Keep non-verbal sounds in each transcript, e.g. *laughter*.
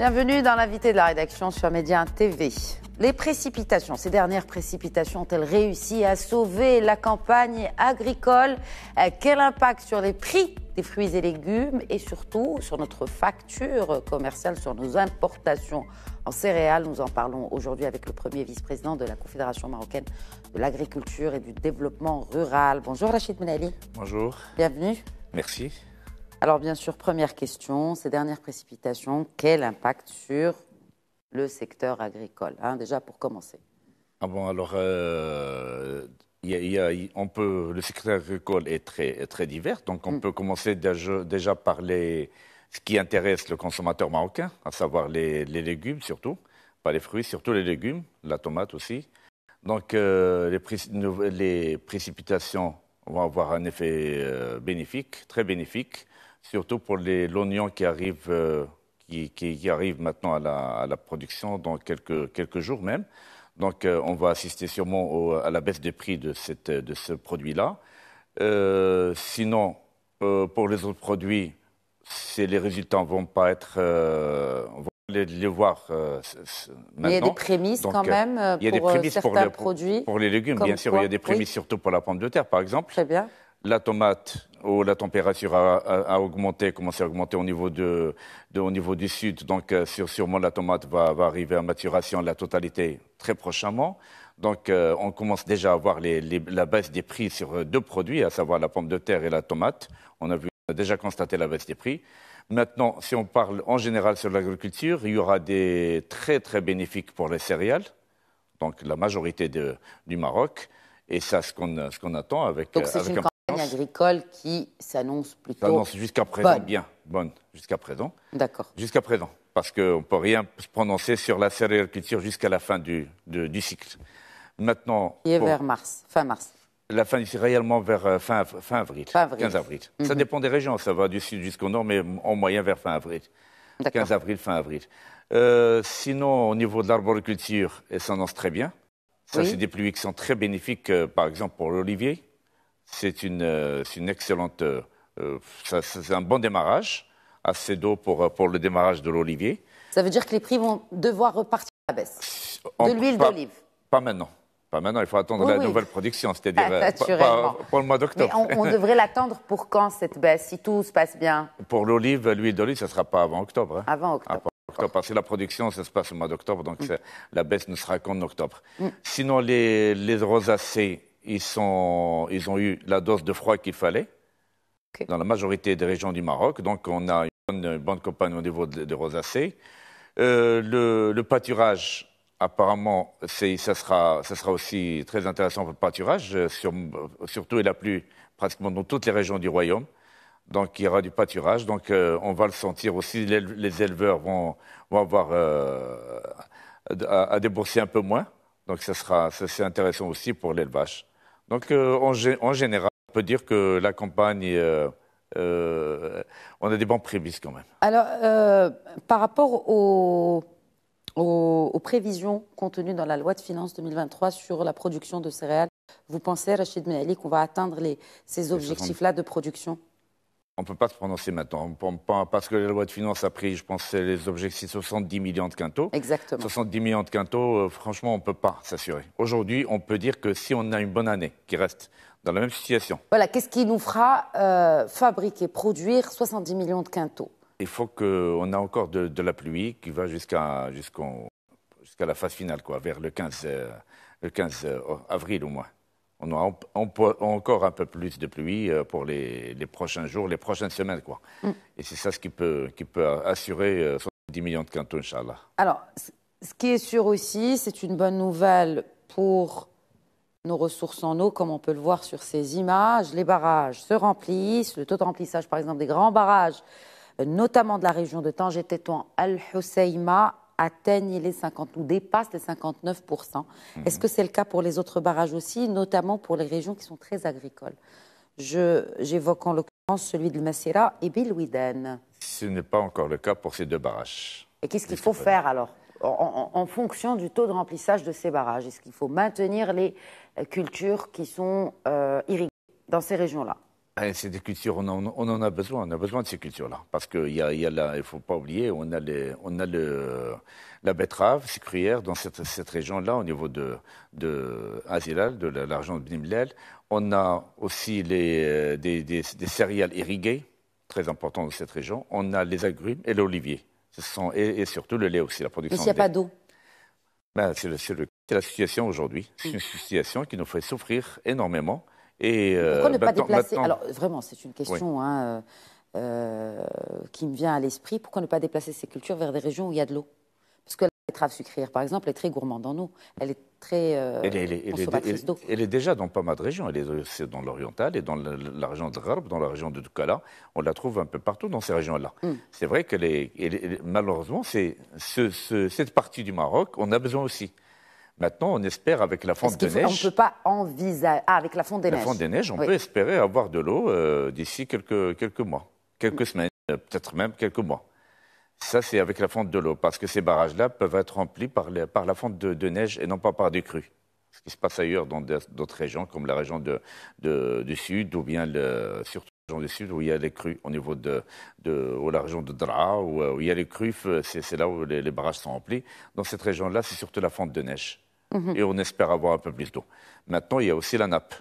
Bienvenue dans l'invité de la rédaction sur Média TV. Les précipitations, ces dernières précipitations ont-elles réussi à sauver la campagne agricole Quel impact sur les prix des fruits et légumes et surtout sur notre facture commerciale, sur nos importations en céréales Nous en parlons aujourd'hui avec le premier vice-président de la Confédération marocaine de l'agriculture et du développement rural. Bonjour Rachid Menali. Bonjour. Bienvenue. Merci. Alors bien sûr, première question, ces dernières précipitations, quel impact sur le secteur agricole hein, Déjà pour commencer. Ah bon, alors euh, le secteur agricole est très, très divers, donc on mm. peut commencer déjà, par ce qui intéresse le consommateur marocain, à savoir les, légumes surtout, pas les fruits, surtout les légumes, la tomate aussi. Donc euh, les, précipitations vont avoir un effet euh, bénéfique, très bénéfique, surtout pour l'oignon qui arrive, euh, qui, maintenant à la, production dans quelques, jours même. Donc euh, on va assister sûrement à la baisse des prix de, ce produit-là. Euh, sinon, pour les autres produits, les résultats ne vont pas être... On va les, voir maintenant. il y a des prémices quand même pour, certains produits. Pour, les légumes, bien sûr. il y a des prémices surtout pour la pomme de terre, par exemple. Très bien la tomate, où la température a, a, augmenté, commencé à augmenter au niveau, de, de niveau du sud. Donc, euh, sûrement, la tomate va, arriver à maturation, la totalité, très prochainement. Donc, euh, on commence déjà à voir la baisse des prix sur euh, deux produits, à savoir la pomme de terre et la tomate. On a, déjà constaté la baisse des prix. Maintenant, si on parle en général sur l'agriculture, il y aura des très, très bénéfiques pour les céréales, donc la majorité du Maroc. Et ça, ce qu'on, ce qu'on attend avec, avec agricole qui s'annonce plutôt. S'annonce jusqu'à présent bien, bonne, jusqu'à présent. D'accord. Jusqu'à présent, parce qu'on ne peut rien se prononcer sur la céréaliculture jusqu'à la fin du, du cycle. Maintenant. Il est vers mars, fin mars. La fin du cycle, réellement vers euh, fin, avril, fin avril, 15 avril. Ça mhm. dépend des régions, ça va du sud jusqu'au nord, mais en moyen vers fin avril. 15 avril, fin avril. Euh, sinon, au niveau de l'arboriculture, elle s'annonce très bien. Ça, c'est des pluies qui sont très bénéfiques, euh, par exemple, pour l'olivier. C'est une, euh, une, excellente. Euh, euh, c'est un bon démarrage, assez d'eau pour, le démarrage de l'olivier. Ça veut dire que les prix vont devoir repartir à la baisse de l'huile d'olive Pas maintenant. Pas maintenant, il faut attendre la nouvelle production, c'est-à-dire *laughs* pour, le mois d'octobre. On, *laughs* devrait l'attendre pour quand cette baisse, si tout se passe bien Pour l'olive, l'huile d'olive, ça ne sera pas hein. avant octobre. Avant octobre. parce que la production, ça se passe au mois d'octobre, donc mm. la baisse ne sera qu'en octobre. Mm. Sinon, les, les rosacées ils, ont eu la dose de froid qu'il fallait dans la majorité des régions du Maroc. Donc on a une bonne, campagne au niveau de rosacées. Euh, le, pâturage, apparemment, ça sera, aussi très intéressant pour le pâturage. Euh, surtout, il a plu pratiquement dans toutes les régions du royaume. Donc il y aura du pâturage, donc euh, on va le sentir aussi. Les, éleveurs vont, avoir à, débourser un peu moins, donc ça sera, c'est intéressant aussi pour l'élevage. Donc, euh, en, général, on peut dire que la campagne, euh, euh, on a des bons prévisions quand même. Alors, par rapport aux, prévisions contenues dans la loi de finances 2023 sur la production de céréales, vous pensez, Rachid Melik, qu'on va atteindre ces objectifs-là de production on ne peut pas se prononcer maintenant. Parce que la loi de finances a pris, je pense, les objectifs 70 millions de quintaux. Exactement. 70 millions de quintaux, euh, franchement, on ne peut pas s'assurer. Aujourd'hui, on peut dire que si on a une bonne année qui reste dans la même situation. Voilà, qu'est-ce qui nous fera euh, fabriquer, produire 70 millions de quintaux Il faut qu'on a encore de, la pluie qui va jusqu'à la phase finale, quoi, vers le 15, euh, le 15 avril au moins on aura encore un peu plus de pluie euh, pour les, prochains jours, les prochaines semaines. Quoi. Mm. Et c'est ça ce qui peut, assurer 70 euh, millions de cantons, Inch'Allah. Alors, ce qui est sûr aussi, c'est une bonne nouvelle pour nos ressources en eau, comme on peut le voir sur ces images. Les barrages se remplissent. Le taux de remplissage, par exemple, des grands barrages, euh, notamment de la région de Tanger-Tétouan, Al-Hoceima, atteignent les 50 ou dépassent les 59 mhm. Est-ce que c'est le cas pour les autres barrages aussi, notamment pour les régions qui sont très agricoles J'évoque en l'occurrence celui de Massira et Widen. Ce n'est pas encore le cas pour ces deux barrages. Et qu'est-ce qu'il faut faire alors en, fonction du taux de remplissage de ces barrages Est-ce qu'il faut maintenir les cultures qui sont euh, irriguées dans ces régions-là ah, cultures, on en, a besoin, on a besoin de ces cultures-là. Parce qu'il y il faut pas oublier, on a, la betterave sucrière dans cette, région-là, au niveau de, de Azilal, de l'argent de Bnimlel. On a aussi euh, des, céréales irriguées, très importantes dans cette région. On a les agrumes et l'olivier. et, surtout le lait aussi, la production. Mais s'il n'y a pas d'eau ben, c'est la situation aujourd'hui. C'est mmh. une situation qui nous fait souffrir énormément. Euh, Pourquoi ne pas déplacer Alors vraiment, c'est une question hein, euh, euh, qui me vient à l'esprit. Pourquoi ne pas déplacer ces cultures vers des régions où il y a de l'eau Parce que la betterave sucrière, par exemple, est très gourmande en eau. Elle est très elle, consommatrice d'eau. Elle est déjà dans pas mal de régions. Elle est dans l'Oriental et dans la, région de Gharb, dans la région de Dukala. On la trouve un peu partout dans ces régions-là. Hmm. C'est vrai que malheureusement, c'est, cette partie du Maroc, on a besoin aussi. Maintenant, on espère avec la fonte de neige. On ne peut pas envisager. Ah, avec la fonte des neiges. La fonte des neiges, on peut espérer avoir de l'eau euh, d'ici quelques, mois, quelques mm. semaines, euh, peut-être même quelques mois. Ça, c'est avec la fonte de l'eau, parce que ces barrages-là peuvent être remplis par, la fonte de, neige et non pas par des crues. Ce qui se passe ailleurs dans d'autres régions, comme la région du sud, ou bien surtout la région du sud, où il y a les crues au niveau de, ou la région de Dra, où, euh, il y a les crues, c'est là où les barrages sont remplis. Dans cette région-là, c'est surtout la fonte de neige. Mmh. et on espère avoir un peu plus d'eau. Maintenant, il y a aussi la nappe.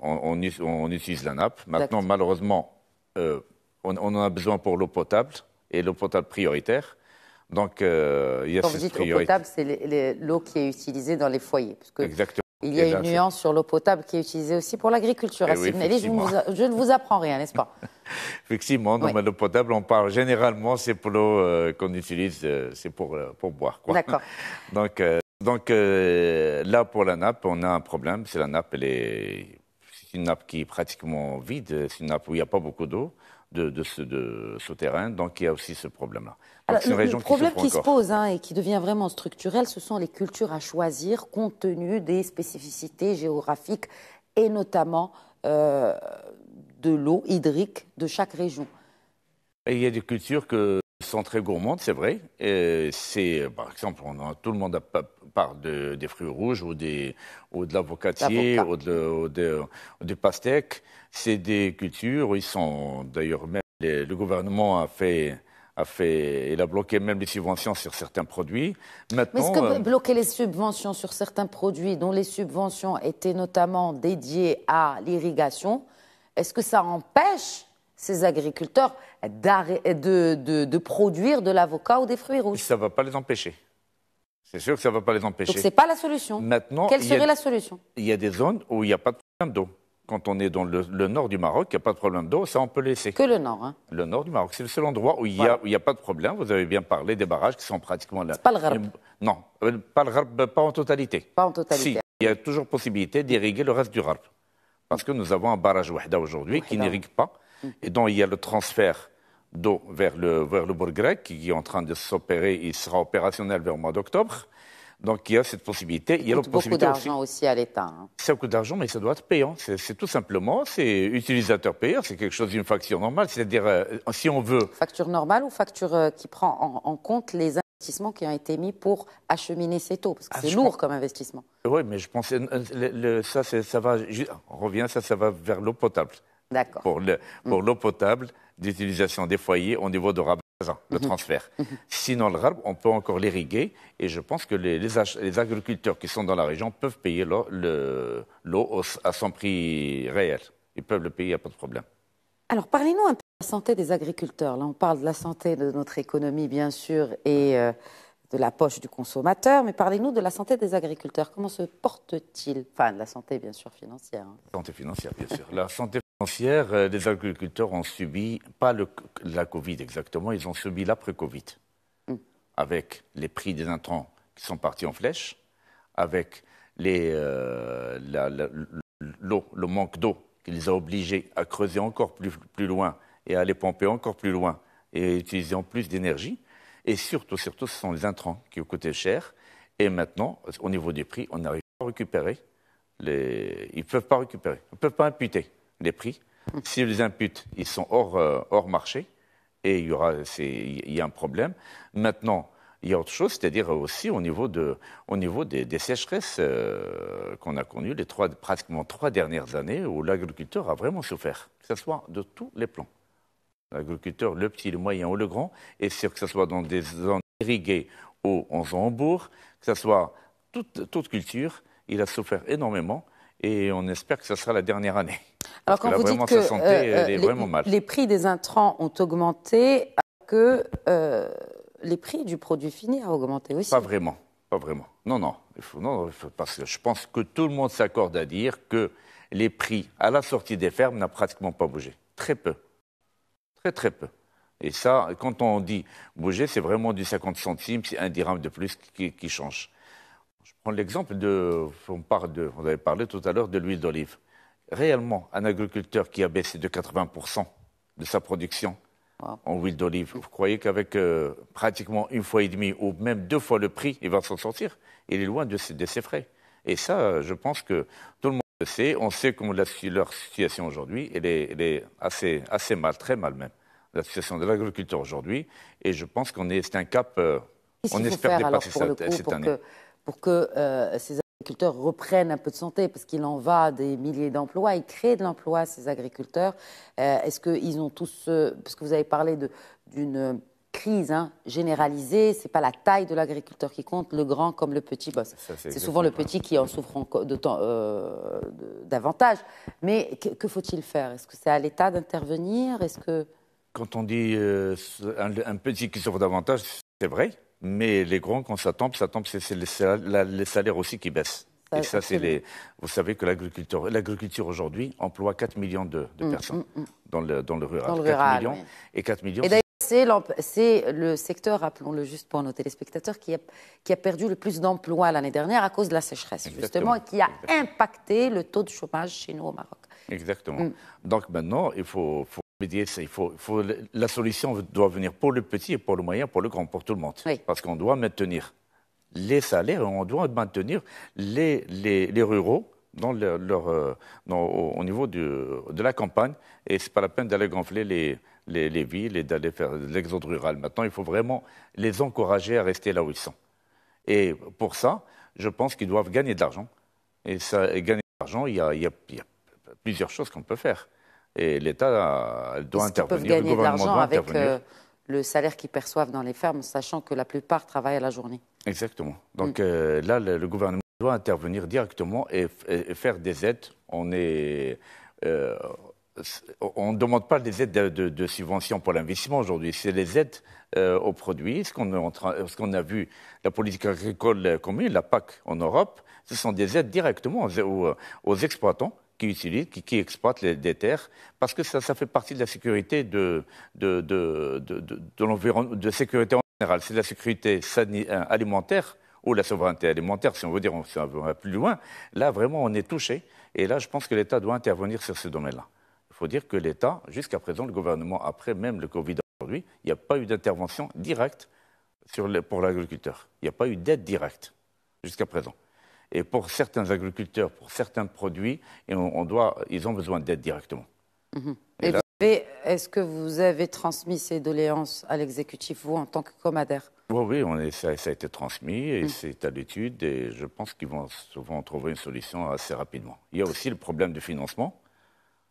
On, utilise la nappe. Maintenant, malheureusement, euh, on, en a besoin pour l'eau potable et l'eau potable prioritaire. Donc, euh, il y a cette vous dites l'eau potable, c'est l'eau qui est utilisée dans les foyers. Parce Exactement. Il y a une nuance sur l'eau potable qui est utilisée aussi pour l'agriculture. Eh je, ne vous apprends rien, n'est-ce pas *laughs* Effectivement, l'eau potable, on parle généralement, c'est pour l'eau euh, qu'on utilise, c'est pour, pour boire. D'accord. *laughs* Donc, donc euh, là, pour la nappe, on a un problème. C'est la nappe, elle est... c'est une nappe qui est pratiquement vide. C'est une nappe où il n'y a pas beaucoup d'eau de, ce, de souterrain. Donc il y a aussi ce problème-là. le, problème qui, se pose hein, et qui devient vraiment structurel, ce sont les cultures à choisir compte tenu des spécificités géographiques et notamment euh, de l'eau hydrique de chaque région. il y a des cultures que sont très gourmandes, c'est vrai. C'est, par exemple, tout le monde parle des fruits rouges ou, des, de l'avocatier ou, de, des pastèques. C'est des cultures où ils sont, d'ailleurs, même le gouvernement a fait a fait, il a bloqué même les subventions sur certains produits. Mais est-ce que bloquer les subventions sur certains produits dont les subventions étaient notamment dédiées à l'irrigation, est-ce que ça empêche ces agriculteurs de, de, produire de l'avocat ou des fruits rouges. ça ne va pas les empêcher. C'est sûr que ça ne va pas les empêcher. Donc ce n'est pas la solution. Maintenant, Quelle serait la solution Il y a des zones où il n'y a pas de problème d'eau. Quand on est dans le, nord du Maroc, il n'y a pas de problème d'eau, ça on peut laisser. Que le nord, hein Le nord du Maroc, c'est le seul endroit où il n'y a, a, pas de problème. Vous avez bien parlé des barrages qui sont pratiquement là. pas le Gharb Non, euh, pas le Gharb, euh, pas en totalité. Pas en totalité. il y a toujours possibilité d'irriguer le reste du Gharb. Parce que nous avons un barrage Wahda aujourd'hui qui n'irrigue pas. Et donc, il y a le transfert d'eau vers le, vers le bourg grec qui est en train de s'opérer. Il sera opérationnel vers le mois d'octobre. Donc il y a cette possibilité. Il y a beaucoup d'argent aussi. à l'État. Hein. C'est beaucoup d'argent, mais ça doit être payant. C'est tout simplement, c'est utilisateur payeur, c'est quelque chose d'une facture normale. C'est-à-dire, euh, si on veut. Facture normale ou facture euh, qui prend en, compte les investissements qui ont été mis pour acheminer cette eau Parce que ah, c'est lourd comme investissement. Oui, mais je pense que euh, ça, ça va. on revient, ça, ça va vers l'eau potable. Mm. pour l'eau potable d'utilisation des foyers au niveau de Rabat le mm-hmm. transfert. Mm-hmm. Sinon, le rab, on peut encore l'irriguer et je pense que les, les, agriculteurs qui sont dans la région peuvent payer l'eau à son prix réel. Ils peuvent le payer, il n'y a pas de problème. Alors, parlez-nous un peu de la santé des agriculteurs. Là, on parle de la santé de notre économie, bien sûr, et mm. euh, de la poche du consommateur, mais parlez-nous de la santé des agriculteurs. Comment se porte-t-il Enfin, de la santé, bien sûr, financière. La hein. Santé financière, bien sûr. la santé les euh, agriculteurs ont subi, pas la Covid exactement, ils ont subi l'après-Covid, mm. avec les prix des intrants qui sont partis en flèche, avec les, euh, le manque d'eau qui les a obligés à creuser encore plus, plus loin et à les pomper encore plus loin et utiliser en plus d'énergie. Et surtout, surtout, ce sont les intrants qui ont coûté cher. Et maintenant, au niveau des prix, on n'arrive pas à récupérer. Les... Ils ne peuvent pas récupérer, ils ne peuvent pas imputer les prix. Si les imputent, ils sont hors, euh, hors marché, et il y, aura, il y a un problème. Maintenant, il y a autre chose, c'est-à-dire aussi au niveau, de, au niveau des, sécheresses euh, qu'on a connues les trois, pratiquement trois dernières années où l'agriculteur a vraiment souffert, que ce soit de tous les plans. L'agriculteur, le petit, le moyen ou le grand, et sûr que ce soit dans des zones irriguées ou en zone bourg, que ce soit toute, toute culture, il a souffert énormément et on espère que ce sera la dernière année. Alors quand vous dites que euh, les, prix des intrants ont augmenté, que euh, les prix du produit fini a augmenté aussi. Pas vraiment, pas vraiment. Non, non, parce que je pense que tout le monde s'accorde à dire que les prix à la sortie des fermes n'ont pratiquement pas bougé. Très peu. Très, très peu. Et ça, quand on dit bouger, c'est vraiment du 50 centimes, c'est un dirham de plus qui, change. Je prends l'exemple de. On, parle on avait parlé tout à l'heure de l'huile d'olive réellement un agriculteur qui a baissé de 80% de sa production en huile d'olive, vous croyez qu'avec euh, pratiquement une fois et demie ou même deux fois le prix, il va s'en sortir Il est loin de, de ses frais. Et ça, je pense que tout le monde le sait. On sait comment la, leur situation aujourd'hui, elle est, assez, assez mal, très mal même, la situation de l'agriculteur aujourd'hui. Et je pense qu'on est, c'est un cap. Euh, on espère dépasser cette, pour année. Que, pour que euh, agriculteurs reprennent un peu de santé parce qu'il en va des milliers d'emplois. Ils créent de l'emploi, ces agriculteurs. Euh, est-ce qu'ils ont tous. Euh, parce que vous avez parlé d'une crise hein, généralisée, c'est pas la taille de l'agriculteur qui compte, le grand comme le petit boss. C'est souvent le petit qui en souffre euh, de davantage. Mais que, faut-il faire Est-ce que c'est à l'État d'intervenir que quand on dit un petit qui souffre davantage, c'est vrai mais les grands, quand ça tombe, ça tombe, c'est les, salaires aussi qui baissent. Et ça, c'est les. Vous savez que l'agriculture, l'agriculture aujourd'hui emploie 4 millions de, mm, personnes mm, mm. Dans, le, dans le rural. Et 4 millions. Et d'ailleurs, c'est le secteur, rappelons-le juste pour nos téléspectateurs, qui a, qui a perdu le plus d'emplois l'année dernière à cause de la sécheresse, justement, et qui a impacté le taux de chômage chez nous au Maroc. Exactement. Donc maintenant, il faut la solution doit venir pour le petit, et pour le moyen, pour le grand, pour tout le monde. Parce qu'on doit maintenir les salaires, et on doit maintenir les, ruraux euh, au, niveau de la campagne. Et ce n'est pas la peine d'aller gonfler les, villes et d'aller faire l'exode rural. Maintenant, il faut vraiment les encourager à rester là où ils sont. Et pour ça, je pense qu'ils doivent gagner de l'argent. Et, gagner de l'argent, il y a plusieurs choses qu'on peut faire. Et l'État euh, doit intervenir. Ils peuvent gagner de l'argent avec euh, le salaire qu'ils perçoivent dans les fermes, sachant que la plupart travaillent à la journée. Exactement. Donc mm. euh, là, le, gouvernement doit intervenir directement et, faire des aides. On ne demande pas des aides de, subvention pour l'investissement aujourd'hui, c'est les aides aux produits. Ce qu'on a vu, la politique agricole commune, la PAC en Europe, ce sont des aides directement aux exploitants qui utilisent, qui, exploitent les, des terres, parce que ça, fait partie de la sécurité de, de, de, sécurité en général. C'est la sécurité euh, alimentaire ou la souveraineté alimentaire, si on veut dire, on, plus loin. Là, vraiment, on est touché. Et là, je pense que l'État doit intervenir sur ce domaine-là. Il faut dire que l'État, jusqu'à présent, le gouvernement, après même le Covid aujourd'hui, il n'y a pas eu d'intervention directe pour l'agriculteur. Il n'y a pas eu d'aide directe jusqu'à présent et pour certains agriculteurs, pour certains produits, et on, doit, ils ont besoin d'aide directement. Mhm. Et, est-ce que vous avez transmis ces doléances à l'exécutif, vous, en tant que comadaire oui, ça, a été transmis et mhm. c'est à l'étude et je pense qu'ils vont souvent trouver une solution assez rapidement. Il y a aussi le problème du financement.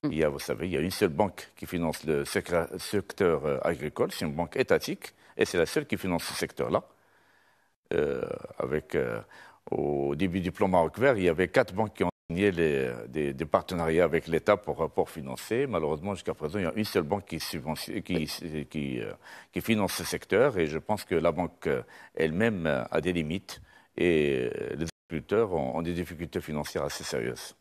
Mhm. Il y a, vous savez, il y a une seule banque qui finance le secteur euh, agricole, c'est une banque étatique et c'est la seule qui finance ce secteur-là. Euh, avec, euh, au début du plan Maroc vert, il y avait quatre banques qui ont signé des, partenariats avec l'État pour, rapport financer. Malheureusement, jusqu'à présent, il y a une seule banque qui, qui, finance ce secteur et je pense que la banque euh, elle-même euh, a des limites et euh, les agriculteurs ont, des difficultés financières assez sérieuses.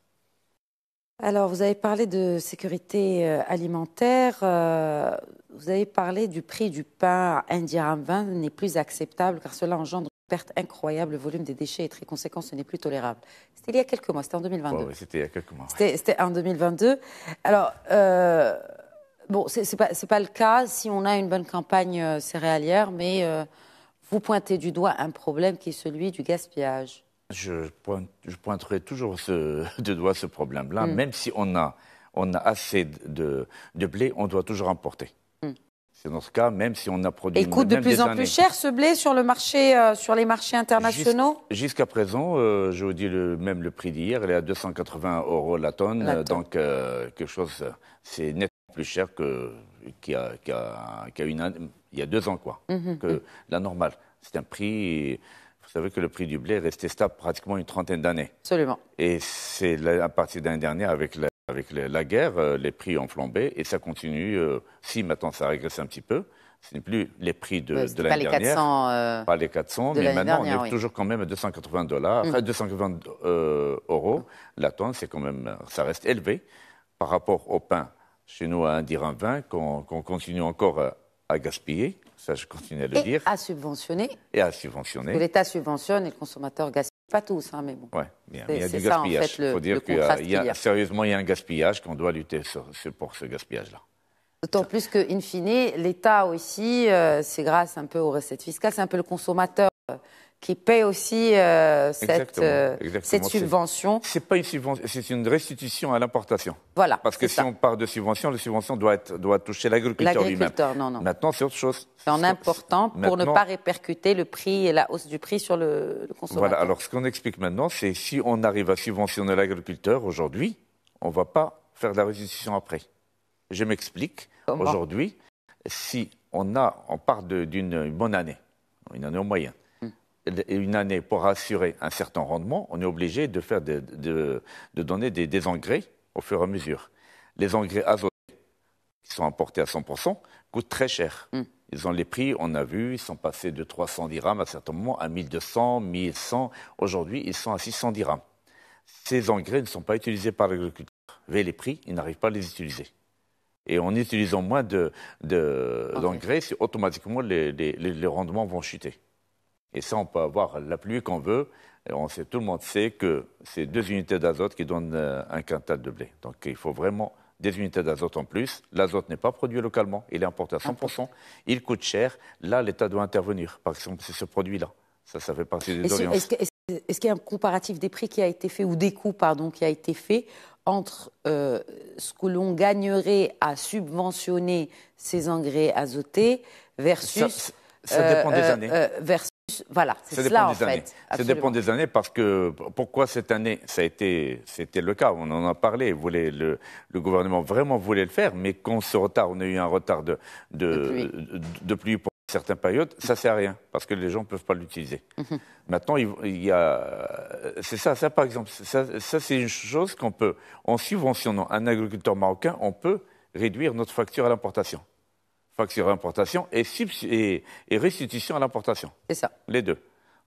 Alors, vous avez parlé de sécurité alimentaire, vous avez parlé du prix du pain à dirham 20 n'est plus acceptable car cela engendre perte incroyable, le volume des déchets est très conséquent, ce n'est plus tolérable. C'était il y a quelques mois, c'était en 2022. oui, c'était il y a quelques mois. C'était, en 2022. Alors, euh, bon, ce n'est pas, c'est pas le cas si on a une bonne campagne euh, céréalière, mais euh, vous pointez du doigt un problème qui est celui du gaspillage. Je, pointerai toujours ce, *laughs* de doigt ce problème-là, mm. même si on a, on a assez de, blé, on doit toujours porter. C'est dans ce cas, même si on a produit. Et coûte de plus en plus cher ce blé sur, le marché, euh, sur les marchés internationaux Jusqu'à présent, euh, je vous dis le, même le prix d'hier, il est à 280 euros la tonne. Donc, euh, quelque chose, c'est nettement plus cher qu'il y, a, deux ans, quoi, mhm, mhm. que la normale. C'est un prix. Vous savez que le prix du blé est resté stable pratiquement une trentaine d'années. Absolument. Et c'est à partir de l'année dernière, avec la, avec la guerre, euh, les prix ont flambé et ça continue. Euh, si maintenant ça régresse un petit peu, ce n'est plus les prix de, de l'année dernière. 400, pas les 400, euh, mais maintenant on est toujours quand même à 280 dollars, mmh. 280 euros. La tonne, c'est quand même, ça reste élevé par rapport au pain chez nous à un dirham qu'on continue encore à, gaspiller. Ça, je continue à le dire. À subventionner. Et à subventionner. L'État subventionne et le consommateur gaspille. Pas tous, hein, mais bon. Ouais, mais il y a du gaspillage. il faut dire euh, qu'il a sérieusement il y a un gaspillage qu'on doit lutter sur, pour ce gaspillage-là. D'autant plus que, in fine, l'État aussi, euh, c'est grâce un peu aux recettes fiscales, c'est un peu le consommateur qui paie aussi euh, cette, euh, subvention. C'est pas une subvention, c'est une restitution à l'importation. Voilà. Parce que si on part de subvention, la subvention doit, toucher l'agriculteur lui-même. Non, non. Maintenant, c'est autre chose. C'est en important pour ne pas répercuter le prix et la hausse du prix sur le, consommateur. Voilà. Alors, ce qu'on explique maintenant, c'est si on arrive à subventionner l'agriculteur aujourd'hui, on ne va pas faire de la restitution après. Je m'explique. Aujourd'hui, si on a, on part d'une bonne année, une année en moyenne une année pour assurer un certain rendement, on est obligé de, faire de, donner des, engrais au fur et à mesure. Les engrais azotés, qui sont importés à 100%, coûtent très cher. Mm. Ils ont les prix, on a vu, ils sont passés de 300 dirhams à certains moments à 1200, 1100. Aujourd'hui, ils sont à 600 dirhams. Ces engrais ne sont pas utilisés par l'agriculteur. Vu les prix, ils n'arrivent pas à les utiliser. Et en utilisant moins d'engrais, de, automatiquement les rendements vont chuter. Et ça, on peut avoir la pluie qu'on veut. On sait, tout le monde sait que c'est deux unités d'azote qui donnent euh, un quintal de blé. Donc il faut vraiment des unités d'azote en plus. L'azote n'est pas produit localement, il est importé à 100%. Il coûte cher. Là, l'État doit intervenir. Par exemple, c'est ce produit-là. Ça, ça fait partie des Est-ce qu'il y a un comparatif des prix qui a été fait, ou des coûts, pardon, qui a été fait entre euh, ce que l'on gagnerait à subventionner ces engrais azotés versus... Ça, dépend des euh, années. Voilà, Ça dépend des années parce que pourquoi cette année ça a été c'était le cas, on en a parlé, voulait le, le, gouvernement vraiment voulait le faire, mais qu'on se retarde, on a eu un retard de, pluie. pour certaines périodes, ça sert à rien parce que les gens ne peuvent pas l'utiliser. Mhm. Maintenant, il, y a c'est ça, par exemple, ça c'est une chose qu'on peut en subventionnant un agriculteur marocain, on peut réduire notre facture à l'importation facture importation et, restitution à l'importation. ça. Les deux.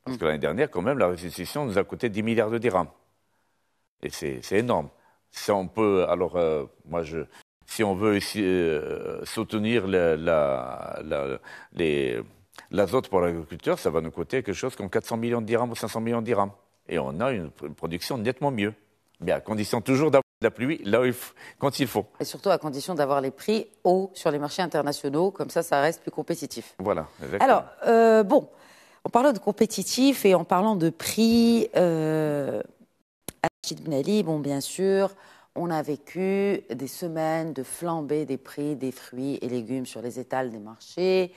Parce mm. que l'année dernière, quand même, la restitution nous a coûté 10 milliards de dirhams. Et c'est énorme. Si on peut, alors, euh, moi, je, si on veut euh, soutenir l'azote la, la, pour l'agriculteur, ça va nous coûter quelque chose comme 400 millions de dirhams ou 500 millions de dirhams. Et on a une, une production nettement mieux. Mais à condition toujours d'avoir la pluie là il quand il faut. Et surtout à condition d'avoir les prix hauts sur les marchés internationaux, comme ça, ça reste plus compétitif. Voilà. Exactement. Alors, euh, bon, en parlant de compétitif et en parlant de prix, à euh, Achid Benali, bon, bien sûr, on a vécu des semaines de flambée des prix des fruits et légumes sur les étals des marchés.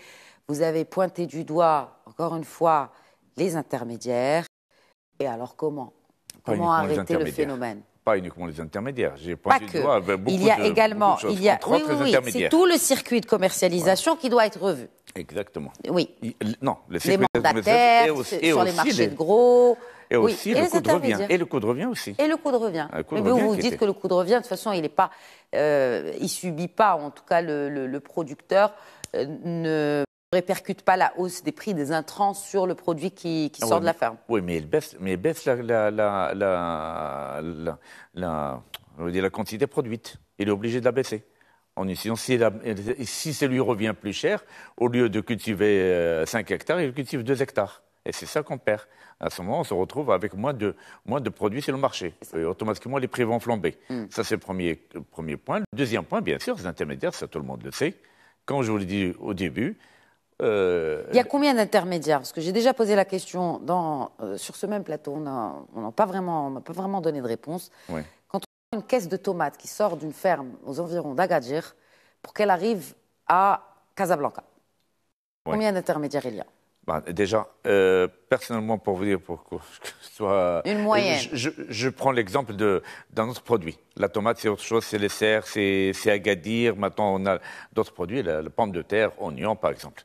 Vous avez pointé du doigt, encore une fois, les intermédiaires. Et alors comment Comment arrêter le phénomène pas uniquement les intermédiaires. J'ai pas du doigt beaucoup Il y a de, également, il y a, oui, c'est tout le circuit de commercialisation qui doit être revu. Exactement. Oui. non, les mandataires, et sur les marchés de gros. Et aussi le coût de revient. Et le coût de revient aussi. Et le coût de revient. mais vous vous dites que le coût de revient, de toute façon, il ne pas, euh, il subit pas, en tout cas, le, le, producteur euh, ne répercute pas la hausse des prix des intrants sur le produit qui, ah sort de la ferme. Oui, mais il baisse, la, quantité produite. Il est obligé de la baisser. En si, ça lui revient plus cher, au lieu de cultiver 5 euh, hectares, il cultive 2 hectares. Et c'est ça qu'on perd. À ce moment, on se retrouve avec moins de, moins de produits sur le marché. automatiquement, les prix vont flamber. Hmm. Ça, c'est le premier, premier point. Le deuxième point, bien sûr, c'est l'intermédiaire, ça tout le monde le sait. Quand je vous l'ai dit au début, euh, il y a combien d'intermédiaires Parce que j'ai déjà posé la question euh, sur ce même plateau, on n'a pas vraiment, vraiment donné de réponse. Quand on prend une caisse de tomates qui sort d'une ferme aux environs d'Agadir pour qu'elle arrive à Casablanca, combien d'intermédiaires il y a bah, déjà, euh, personnellement, pour vous dire, pourquoi, que ce soit. Une moyenne. Je, prends l'exemple d'un autre produit. La tomate, c'est autre chose, c'est les serres, c'est Agadir. Maintenant, on a d'autres produits, la, la, pomme de terre, oignon, par exemple.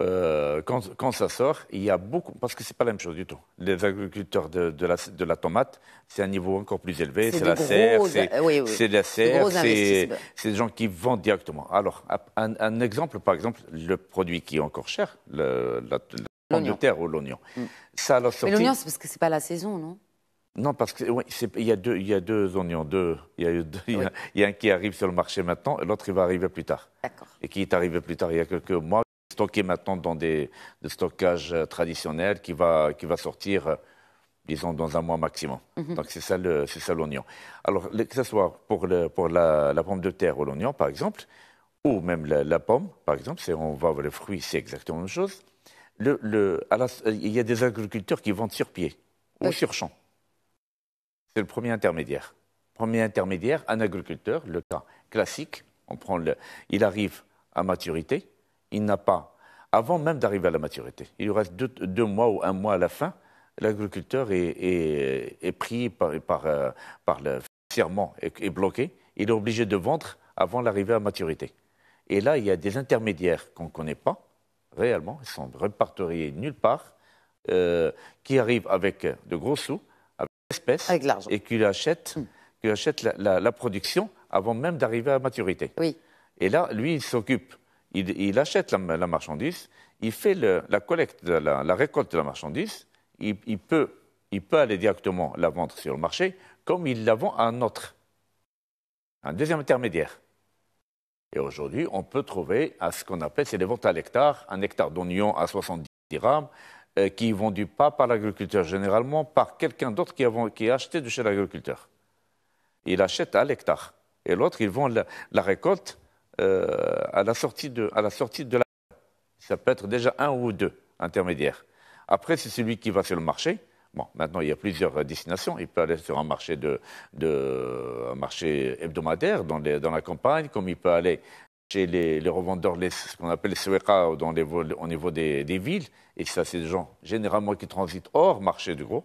Euh, quand, ça sort, il y a beaucoup, parce que n'est pas la même chose du tout. Les agriculteurs de, la, tomate, c'est un niveau encore plus élevé, c'est la serre, c'est la serre, c'est des gens qui vendent directement. Alors, un, exemple, par exemple, le produit qui est encore cher, le, la, la de terre ou l'oignon. Mm. Ça, Mais l'oignon, c'est parce que n'est pas la saison, non non, parce qu'il y a deux, y a deux oignons, deux. Il y, a, il y a un qui arrive sur le marché maintenant, et l'autre il va arriver plus tard. Et qui est arrivé plus tard il y a quelques mois stocké maintenant dans des, de stockages euh, traditionnels qui va, qui va sortir euh, disons, dans un mois maximum. Mhm. Donc, c'est ça, l'oignon. Alors, que ce soit pour, pour la, pomme de terre ou l'oignon, par exemple, ou même la, pomme, par exemple, si on va voir les fruits, c'est exactement la même chose. il y a des agriculteurs qui vendent sur pied ou sur champ. C'est le premier intermédiaire. Premier intermédiaire, un agriculteur, le cas classique, on prend le, il arrive à maturité, il n'a pas, avant même d'arriver à la maturité, il lui reste deux, mois ou un mois à la fin, l'agriculteur est, pris par, par, euh, le serment et, bloqué, il est obligé de vendre avant l'arrivée à maturité. Et là, il y a des intermédiaires qu'on ne connaît pas, réellement, ils sont repartoriés nulle part, euh, qui arrivent avec de gros sous, avec l'espèce, et qui achètent, hmm. qui achètent la, la, production avant même d'arriver à maturité. Oui. Et là, lui, il s'occupe il, achète la, marchandise, il fait la collecte, la, récolte de la marchandise, il, peut, aller directement la vendre sur le marché, comme il la vend à un autre, un deuxième intermédiaire. Et aujourd'hui, on peut trouver à ce qu'on appelle, c'est les ventes à l'hectare, un hectare d'oignon à 70 dirhams, euh, qui est vendu pas par l'agriculteur généralement, par quelqu'un d'autre qui, a acheté de chez l'agriculteur. Il achète à l'hectare. Et l'autre, il vend la récolte euh, à, la sortie de, à la sortie de la. Ça peut être déjà un ou deux intermédiaires. Après, c'est celui qui va sur le marché. Bon, maintenant, il y a plusieurs euh, destinations. Il peut aller sur un marché, de, de un marché hebdomadaire dans, les, dans, la campagne, comme il peut aller chez les, revendeurs, les, ce qu'on appelle les suéca, dans les, au niveau des, des villes. Et ça, c'est des gens généralement qui transitent hors marché du gros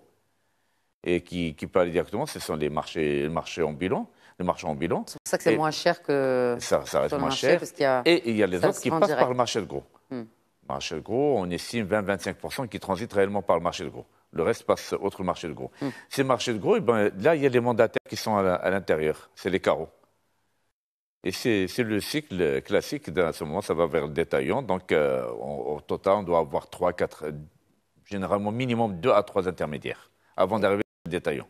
et qui, qui aller directement. Ce sont les marchés, en bilan les marchands bilan. C'est pour ça que c'est moins cher que. Ça, ça reste moins cher. et il y a les autres qui passent par le marché de gros. Le hmm. Marché de gros, on estime 20-25% qui transitent réellement par le marché de gros. Le reste passe autre marché de gros. Hmm. Ces marchés de gros, eh ben, là, il y a les mandataires qui sont à l'intérieur. C'est les carreaux. Et c'est le cycle classique. À ce moment, ça va vers le détaillant. Donc, euh, au total, on doit avoir 3, 4, généralement minimum 2 à 3 intermédiaires avant d'arriver au détaillant.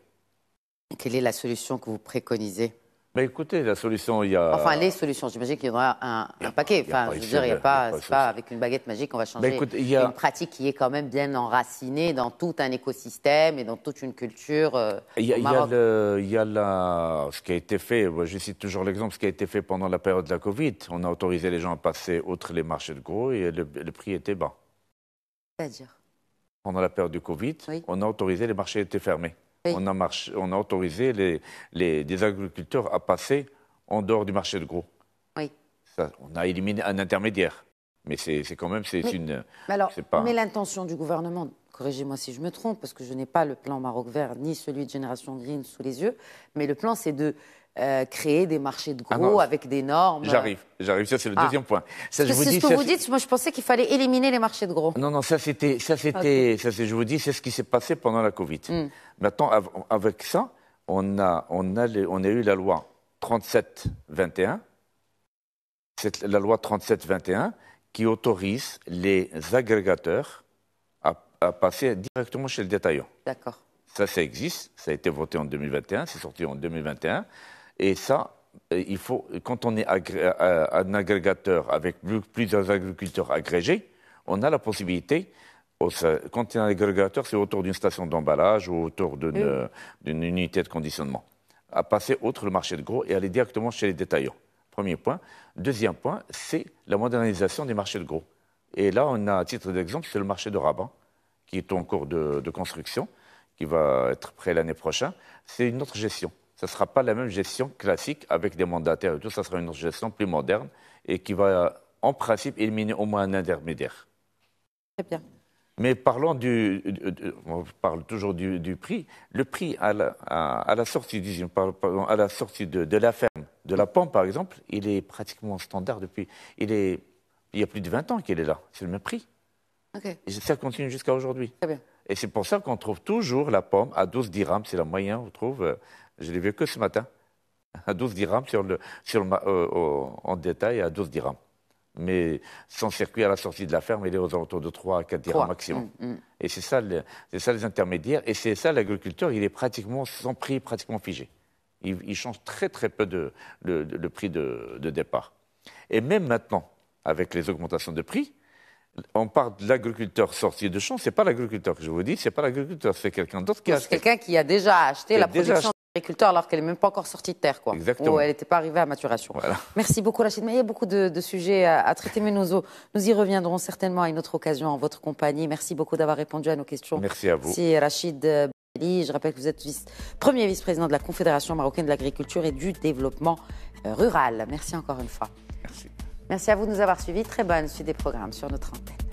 Quelle est la solution que vous préconisez bah, écoutez, la solution, il y a. Enfin, les solutions, j'imagine qu'il y aura un, un paquet. Enfin, je veux dire, il n'y a, pas, avec une baguette magique, on va bah, changer. il y a... une pratique qui est quand même bien enracinée dans tout un écosystème et dans toute une culture. Euh, il, y a, le, ce qui a été fait, je cite toujours l'exemple, ce qui a été fait pendant la période de la Covid. On a autorisé les gens à passer outre les marchés de gros et le, prix était bas. C'est-à-dire Pendant la période du Covid, on a autorisé, les marchés étaient fermés. On, a autorisé les, des agriculteurs à passer en dehors du marché de gros. on a éliminé un intermédiaire. Mais c'est quand même une. Mais mais l'intention du gouvernement, corrigez-moi si je me trompe, parce que je n'ai pas le plan Maroc Vert ni celui de Génération Green sous les yeux, mais le plan, c'est de euh, créer des marchés de ah gros avec des normes. J'arrive, j'arrive. Ça, c'est le ah. deuxième point. je c'est dis, ce que vous dites. Moi, je pensais qu'il fallait éliminer les marchés de gros. Non, non, ça, c'était, ça, c'était, ça, je vous dis, c'est ce qui s'est passé pendant la Covid. Hmm. Maintenant, avec ça, on a, on a, on a eu la loi 37-21. C'est la loi 37-21 qui autorise les agrégateurs à, à passer directement chez le détaillant. D'accord. Ça, ça existe. Ça a été voté en 2021. C'est sorti en 2021. Et ça, euh, quand on est euh, euh, un agrégateur avec plusieurs agriculteurs agrégés, on a la possibilité quand il y un agrégateur, c'est autour d'une station d'emballage ou autour d'une unité de conditionnement. À passer outre le marché de gros et aller directement chez les détaillants. Premier point. Deuxième point, c'est la modernisation des marchés de gros. Et là, on a, à titre d'exemple, c'est le marché de Rabat, qui est en cours de, de construction, qui va être prêt l'année prochaine. C'est une autre gestion ce ne sera pas la même gestion classique avec des mandataires et tout, ça sera une gestion plus moderne et qui va en principe éliminer au moins un intermédiaire. Très bien. Mais parlons du, on parle toujours du, prix. Le prix à la, sortie, à la sortie de, la ferme, de la pomme, par exemple, il est pratiquement standard depuis. Il, y a plus de 20 ans qu'il est là. C'est le même prix. Et ça continue jusqu'à aujourd'hui. Très bien. Et c'est pour ça qu'on trouve toujours la pomme à 12 dirhams, c'est la moyenne, on trouve euh, je l'ai vu que ce matin, à 12 dirhams sur le, sur euh, en détail, à 12 dirhams. Mais son circuit à la sortie de la ferme, il est aux alentours de 3 à 4 dirhams maximum. Mm, mm. Et c'est ça, ça les intermédiaires. Et c'est ça l'agriculteur, il est pratiquement, sans prix pratiquement figé. Il, change très très peu de, le, prix de, départ. Et même maintenant, avec les augmentations de prix, on parle de l'agriculteur sorti de champ, c'est pas l'agriculteur que je vous dis, c'est pas l'agriculteur, c'est quelqu'un d'autre qui a acheté. quelqu'un qui a déjà acheté la production agriculteur alors qu'elle n'est même pas encore sortie de terre, quoi. Exactement. elle n'était pas arrivée à maturation. Merci beaucoup, Rachid mais il y a Beaucoup de, sujets à, traiter, mais nous, y reviendrons certainement à une autre occasion en votre compagnie. Merci beaucoup d'avoir répondu à nos questions. Merci à vous. Merci Rachid euh, Bali. Je rappelle que vous êtes premier vice-président de la Confédération marocaine de l'agriculture et du développement euh, rural. Merci encore une fois. Merci. Merci à vous de nous avoir suivis. Très bonne suite des programmes sur notre antenne.